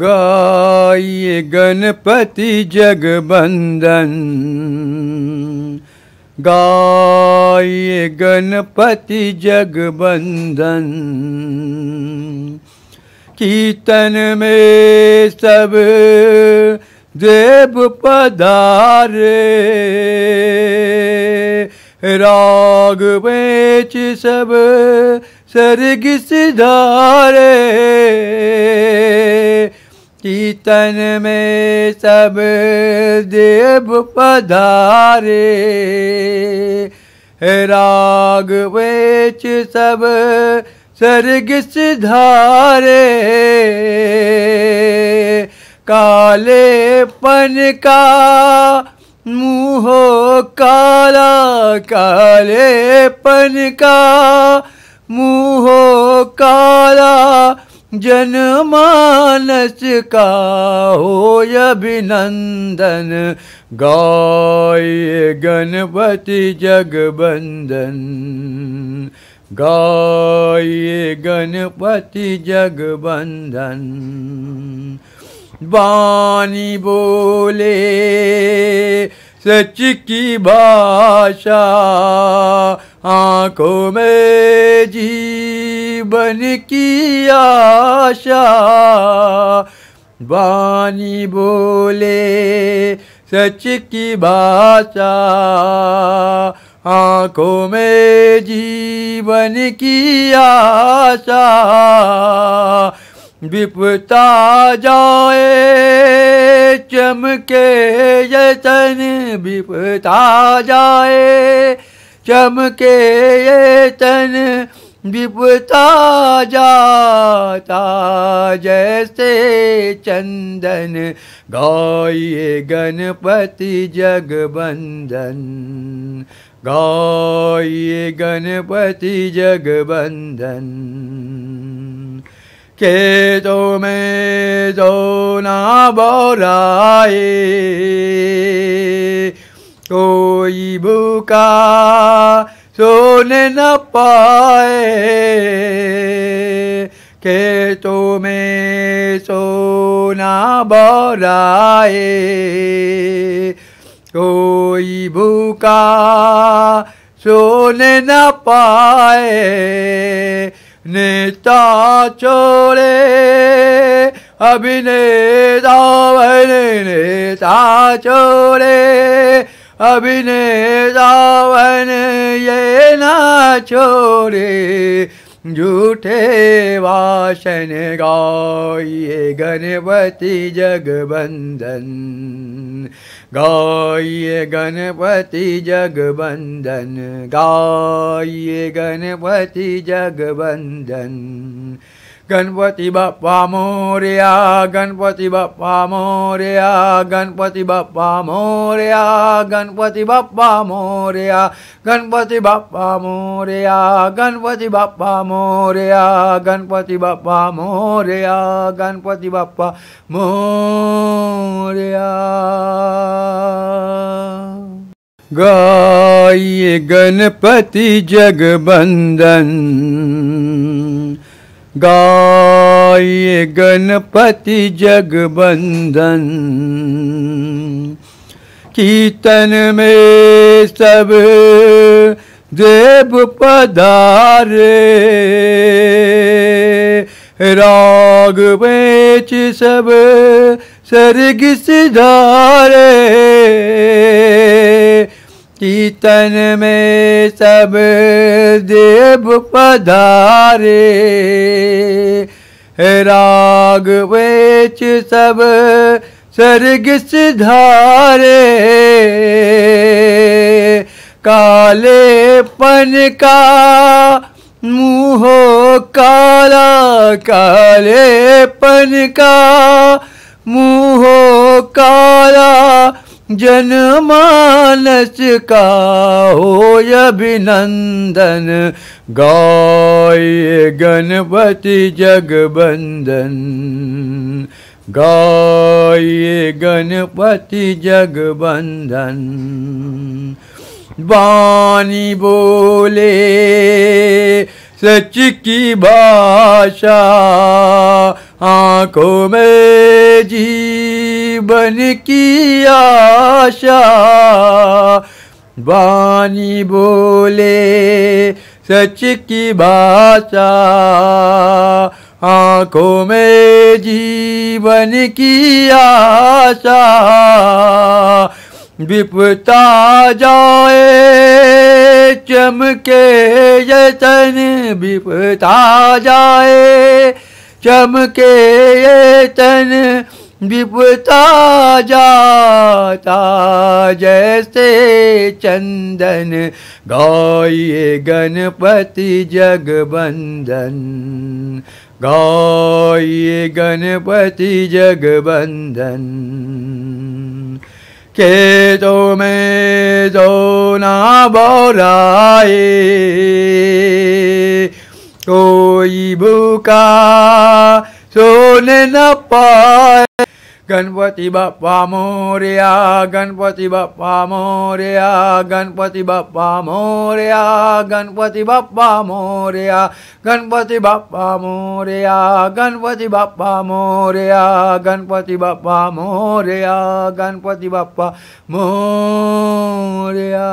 गाइए गणपति जगबंदन गाइए गणपति जगबंदन कीर्तन में सब देव पधारे राग बेच सब सरग सिधारे कीर्तन में सब देव पधारे राग वेच सब सर्ग धारे काले पन का मुँह काला काले पन का मुँह काला जनमानस का हो अभिनंदन गा गणपति जगबन्धन् गा गणपति जगबन्धन् वाणी बोले सच की भाषा आंखों में जीवन की आशा वानी बोले सच की भाषा आंखों में जीवन की आशा विपता जाए चमके जतन विपता जाए चमके ये तन विपता जाता जैसे चंदन गाइए गणपति जगबंदन गाइए गणपति जगबंदन के तो में दो ना बोराए कोई भूखा सोने न पाए के तुम्हें सोना बराए कोई भूखा सोने न पाए नेता चोरे अभिनेता बने नेता चोरे अभिने रावनय ना छोरे जूे Vasan Ganpati जगबन्धन् Ganpati जगबन्धन् Ganpati जगबन्धन् Ganpati Bappa Moria, Ganpati Bappa Moria, Ganpati Bappa Moria, Ganpati Bappa Moria, Ganpati Bappa Moria, Ganpati Bappa Moria, Ganpati Bappa Moria, Ganpati Bappa Moria. Gaye Ganpati Jagbandan. गाइए गणपति जगबंधन कीर्तन में सब देव पधारे राग बेच सब सर्ग सिधारे कीर्तन में सब देव पधारे राग वेच सब सर्ग धारे पन का मुँह काला पन का मुँह काला जनमानस का हो अभिनन्दन् गा गणपति जगबन्धन् गे गणपति जगबन्धन् वाणी बोले सच की भाषा आंखों में जीवन की आशा वाणी बोले सच की भाषा आंखों में जीवन की आशा बिपता जाए चमके यतन विपता जाए चमके यतन विपता जाता जैसे चंदन गाइए गणपति जगबंदन गाइए गणपति जगबंदन के जो मे जो ना बोराए कोई भूखा सोने न पाए गणपति बाप्पा मोरया गणपति बाप्पा मोरया गणपति बाप्पा मोरया गणपति बाप्पा मोरया गणपति बाप्पा मोरया गणपति बाप्पा मोरया गणपति बाप्पा मोरया गणपति बाप्पा मोरया